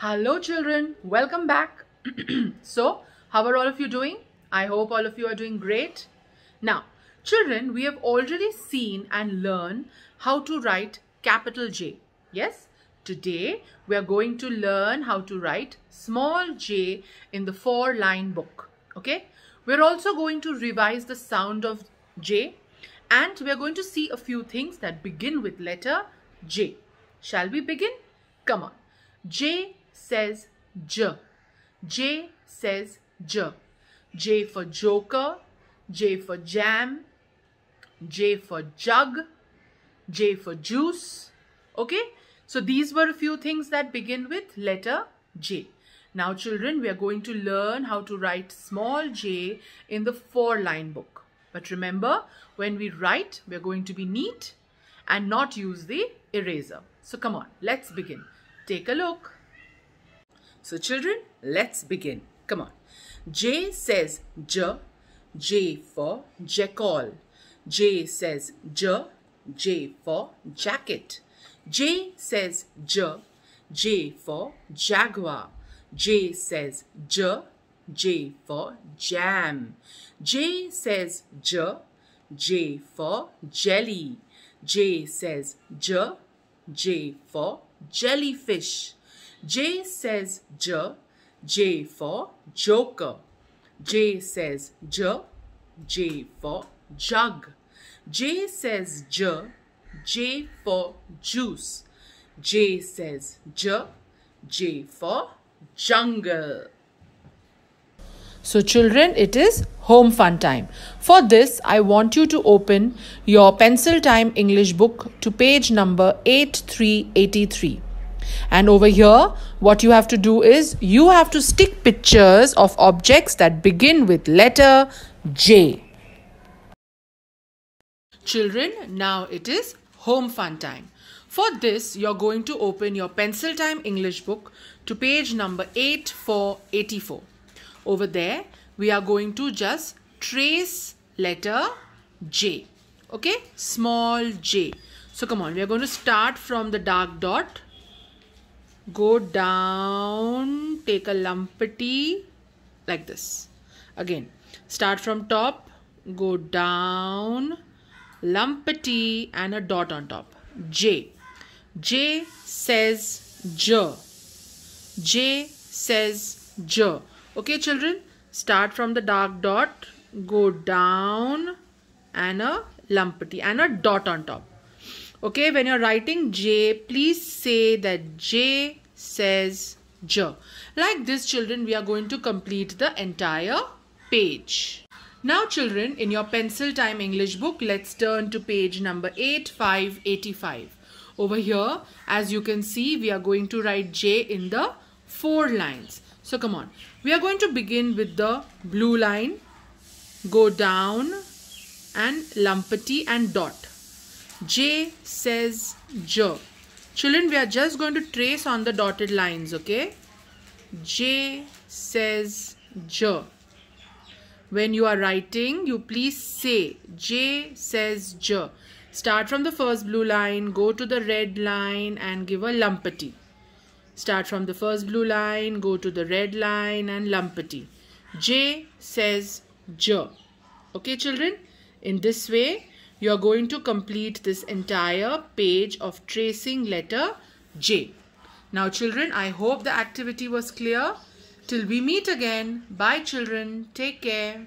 Hello children, welcome back. so, how are all of you doing? I hope all of you are doing great. Now, children, we have already seen and learned how to write capital J. Yes, today we are going to learn how to write small j in the four line book. Okay, we're also going to revise the sound of j and we're going to see a few things that begin with letter j. Shall we begin? Come on. J says J. J says J. J for joker, J for jam, J for jug, J for juice. Okay, so these were a few things that begin with letter J. Now children, we are going to learn how to write small j in the four line book. But remember, when we write, we are going to be neat and not use the eraser. So come on, let's begin. Take a look. So children, let's begin. Come on. J says J, J for jackal. J says J, J for jacket. J says J, J for jaguar. J says J, J for jam. J says J, J for jelly. J says J, J for jellyfish. J says J, J for joker. J says J, J for jug. J says J, J for juice. J says J, J for jungle. So children, it is home fun time. For this, I want you to open your Pencil Time English book to page number 8383. And over here, what you have to do is you have to stick pictures of objects that begin with letter J. Children, now it is home fun time. For this, you're going to open your Pencil Time English book to page number 8484. Over there, we are going to just trace letter J. Okay, small j. So come on, we are going to start from the dark dot go down take a lumpety like this again start from top go down lumpety and a dot on top j j says j j says j okay children start from the dark dot go down and a lumpety and a dot on top Okay, when you're writing J, please say that J says J. Like this, children, we are going to complete the entire page. Now, children, in your pencil time English book, let's turn to page number 8585. Over here, as you can see, we are going to write J in the four lines. So, come on. We are going to begin with the blue line, go down and lumpety and dot. J says J. Children, we are just going to trace on the dotted lines, okay? J says J. When you are writing, you please say J says J. Start from the first blue line, go to the red line and give a lumpety. Start from the first blue line, go to the red line and lumpety. J says J. Okay children? In this way, you are going to complete this entire page of tracing letter J. Now children, I hope the activity was clear. Till we meet again. Bye children. Take care.